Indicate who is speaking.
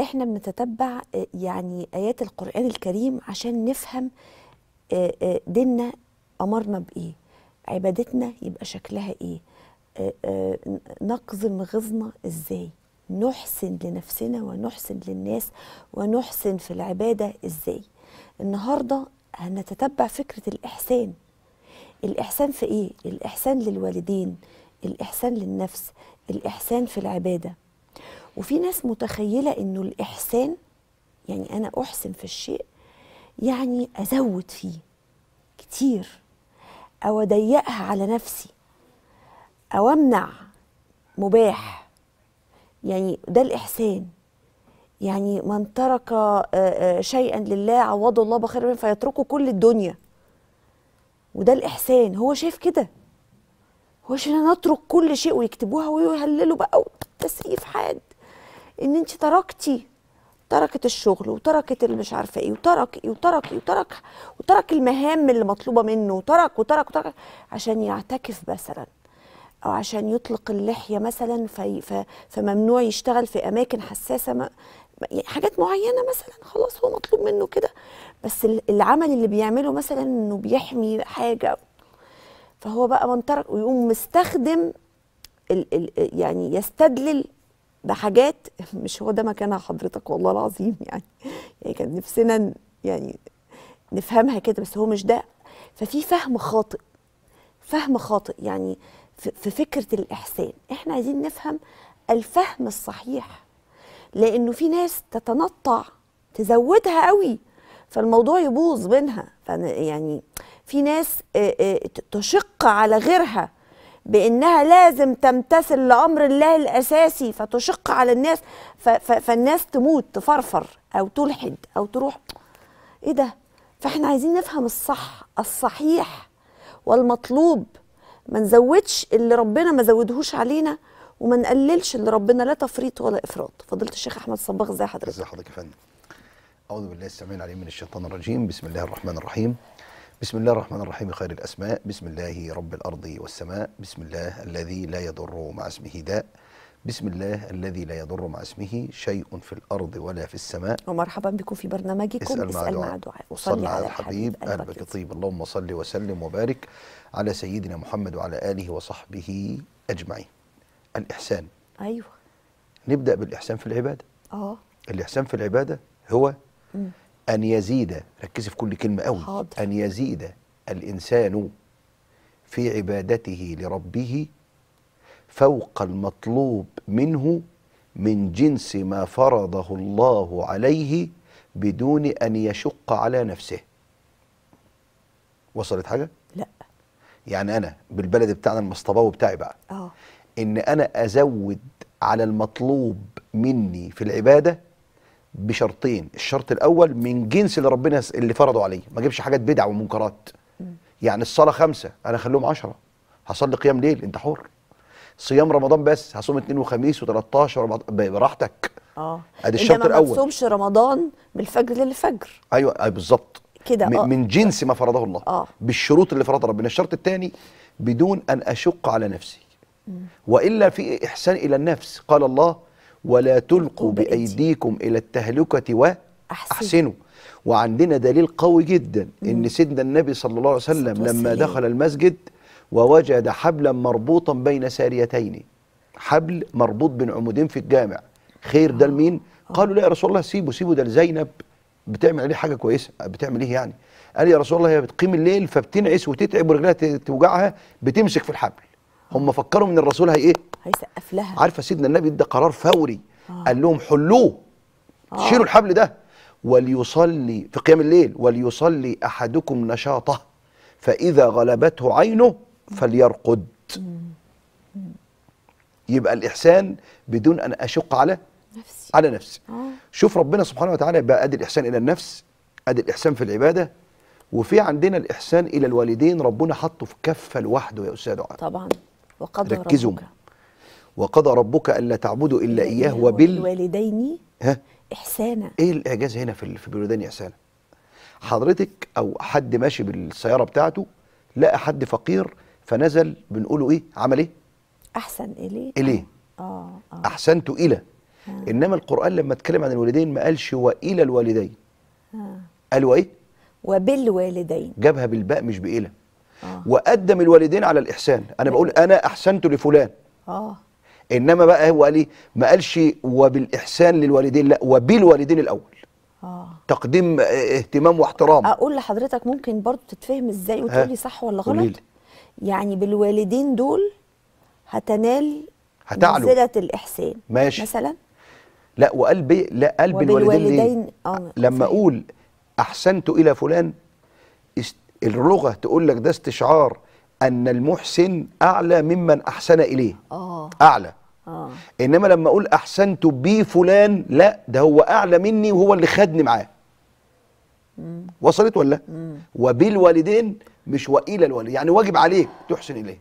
Speaker 1: احنا بنتتبع آه، يعني ايات القران الكريم عشان نفهم آه، آه، ديننا امرنا بايه عبادتنا يبقى شكلها ايه نقزم غيظنا ازاي نحسن لنفسنا ونحسن للناس ونحسن في العباده ازاي النهارده هنتتبع فكره الاحسان الاحسان في ايه الاحسان للوالدين الاحسان للنفس الاحسان في العباده وفي ناس متخيله انه الاحسان يعني انا احسن في الشيء يعني ازود فيه كتير او اضيقها على نفسي او امنع مباح يعني ده الاحسان يعني من ترك آه، آه، شيئا لله عوضه الله بخير منه فيتركه كل الدنيا وده الاحسان هو شايف كده هو شايف ان انا اترك كل شيء ويكتبوها ويهللوا بقى وتسقيف حاد ان انت تركتي تركت الشغل وتركت اللي مش عارفه ايه وترك ايه وترك ايه وترك وترك المهام اللي مطلوبه منه وترك وترك وترك عشان يعتكف مثلا او عشان يطلق اللحيه مثلا في ف... فممنوع يشتغل في اماكن حساسه ما... يعني حاجات معينه مثلا خلاص هو مطلوب منه كده بس العمل اللي بيعمله مثلا انه بيحمي حاجه فهو بقى من ترك ويقوم مستخدم ال... ال... يعني يستدلل ده حاجات مش هو ده مكانها حضرتك والله العظيم يعني يعني كان نفسنا يعني نفهمها كده بس هو مش ده ففي فهم خاطئ فهم خاطئ يعني في فكرة الإحسان إحنا عايزين نفهم الفهم الصحيح لأنه في ناس تتنطع تزودها قوي فالموضوع يبوظ منها يعني في ناس تشق على غيرها بانها لازم تمتثل لامر الله الاساسي فتشق على الناس فالناس تموت تفرفر او تلحد او تروح ايه ده فاحنا عايزين نفهم الصح الصحيح والمطلوب ما نزودش اللي ربنا ما زودهوش علينا وما نقللش اللي ربنا لا تفريط ولا افراط فضلت الشيخ احمد صباغ ازي حضرتك ازي حضرتك يا فندم
Speaker 2: اعوذ بالله السميع العليم من الشيطان الرجيم بسم الله الرحمن الرحيم بسم الله الرحمن الرحيم خير الأسماء بسم الله رب الأرض والسماء بسم الله الذي لا يضر مع اسمه داء بسم الله الذي لا يضر مع اسمه شيء في الأرض ولا في السماء
Speaker 1: ومرحبا بكم في برنامجكم اسأل, مع دعاء وصل على
Speaker 2: الحبيب قلبك طيب اللهم صل وسلم وبارك على سيدنا محمد وعلى آله وصحبه أجمعين الإحسان أيوه نبدأ بالإحسان في العبادة اه الإحسان في العبادة هو م. أن يزيد ركزي في كل كلمة قوي حاضر. أن يزيد الإنسان في عبادته لربه فوق المطلوب منه من جنس ما فرضه الله عليه بدون أن يشق على نفسه وصلت حاجة؟ لا يعني أنا بالبلد بتاعنا المصطباوي بتاعي بقى أوه. إن أنا أزود على المطلوب مني في العبادة بشرطين الشرط الاول من جنس اللي ربنا اللي فرضه عليه ما اجيبش حاجات بدع ومنكرات يعني الصلاه خمسة انا اخليهم عشرة هصلي قيام ليل انت حر صيام رمضان بس هصوم اثنين وخميس و13 براحتك
Speaker 1: اه ادي الشرط الاول ما تصومش رمضان من الفجر للفجر
Speaker 2: ايوه اي بالظبط
Speaker 1: كده آه. من
Speaker 2: جنس ما فرضه الله آه. بالشروط اللي فرضها ربنا الشرط الثاني بدون ان اشق على نفسي م. والا في احسان الى النفس قال الله ولا تلقوا بأيديكم إلى التهلكة وأحسنوا وعندنا دليل قوي جدا إن سيدنا النبي صلى الله عليه وسلم لما دخل المسجد ووجد حبلا مربوطا بين ساريتين حبل مربوط بين عمودين في الجامع خير ده آه. لمين؟ آه. قالوا لا يا رسول الله سيبه سيبه ده لزينب بتعمل عليه حاجه كويسه بتعمل ايه يعني؟ قال يا رسول الله هي بتقيم الليل فبتنعس وتتعب ورجلها توجعها بتمسك في الحبل هم فكروا ان الرسول هي ايه؟
Speaker 1: هيسقف لها
Speaker 2: عارفه سيدنا النبي ده قرار فوري آه. قال لهم حلوه آه. شيلوا الحبل ده وليصلي في قيام الليل وليصلي احدكم نشاطه فاذا غلبته عينه فليرقد يبقى الاحسان بدون ان اشق على نفسي على نفسي آه. شوف ربنا سبحانه وتعالى بقى ادي الاحسان الى النفس ادي الاحسان في العباده وفي عندنا الاحسان الى الوالدين ربنا حطه في كفه لوحده يا استاذ عاد طبعا
Speaker 1: وقدر ركزوا ربك.
Speaker 2: وقضى ربك الا تعبدوا الا اياه وبال
Speaker 1: والدين
Speaker 2: ها احسانا ايه الاعجاز هنا في في بالوالدين احسانا حضرتك او حد ماشي بالسياره بتاعته لقى حد فقير فنزل بنقوله ايه عمل ايه
Speaker 1: احسن اليه اليه
Speaker 2: اه, آه. احسنت الى آه. انما القران لما اتكلم عن الوالدين ما قالش والى الوالدين آه. قال وايه وبالوالدين جابها بالباء مش بإلى آه. وقدم الوالدين على الإحسان أنا بقول أنا أحسنت لفلان آه. انما بقى هو قال ايه ما قالش وبالاحسان للوالدين لا وبالوالدين الاول آه. تقديم آه، اهتمام واحترام
Speaker 1: اقول لحضرتك ممكن برضو تتفهم ازاي وتقولي صح ولا غلط قليل. يعني بالوالدين دول هتنال
Speaker 2: هتعلو منزله
Speaker 1: الاحسان ماشي مثلا
Speaker 2: لا وقلبي لا قلب الوالدين آه. لما اقول احسنت الى فلان اللغه تقول لك ده استشعار ان المحسن اعلى ممن احسن اليه أوه. اعلى أوه. انما لما اقول احسنت بفلان لا ده هو اعلى مني وهو اللي خدني معاه وصلت ولا وبالوالدين مش والى الوالدين يعني واجب عليك تحسن اليه